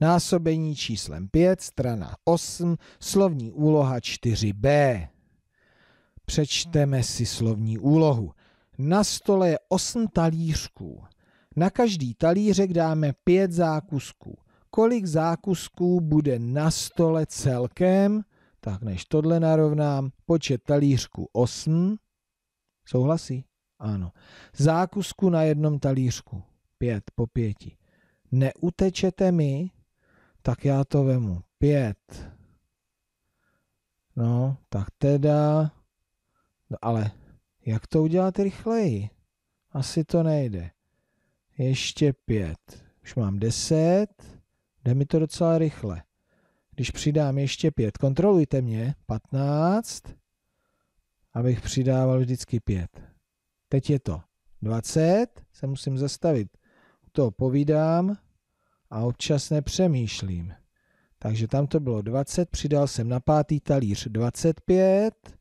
Násobení číslem 5, strana 8, slovní úloha 4b. Přečteme si slovní úlohu. Na stole je 8 talířků. Na každý talířek dáme 5 zákusků. Kolik zákusků bude na stole celkem? Tak než tohle narovnám, počet talířků 8. Souhlasí? Ano. Zákusku na jednom talířku. Pět po pěti. Neutečete mi? tak já to vemu. Pět. No, tak teda... No ale jak to udělat rychleji? Asi to nejde. Ještě pět. Už mám deset. Jde mi to docela rychle. Když přidám ještě pět, kontrolujte mě, patnáct, abych přidával vždycky pět. Teď je to. Dvacet. se musím zastavit. To povídám, a občas nepřemýšlím. Takže tam to bylo 20, přidal jsem na pátý talíř 25,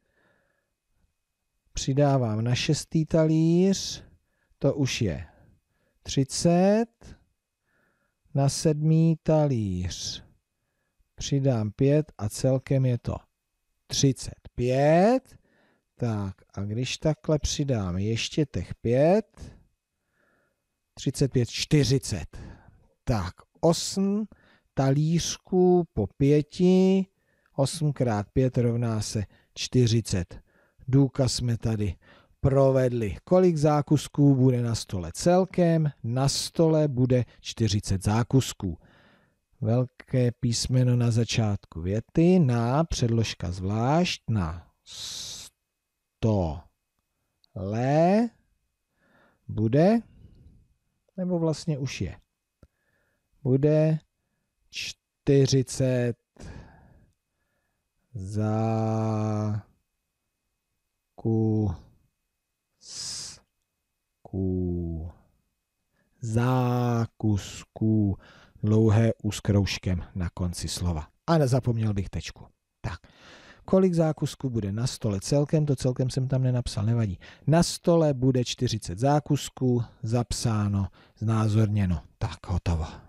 přidávám na šestý talíř, to už je 30, na sedmý talíř přidám 5 a celkem je to 35. Tak a když takhle přidám ještě těch 5, 35, 40. Tak, 8 talířků po 5, 8 x 5 rovná se 40. Důkaz jsme tady provedli. Kolik zákusků bude na stole celkem? Na stole bude 40 zákusků. Velké písmeno na začátku věty, na předložka zvlášť, na stole bude, nebo vlastně už je bude 40 za ku s ku zákusků dlouhé u s kroužkem na konci slova. A nezapomněl bych tečku. Tak, kolik zákusků bude na stole celkem, to celkem jsem tam nenapsal, nevadí. Na stole bude 40 zákusků, zapsáno, znázorněno. Tak, hotovo.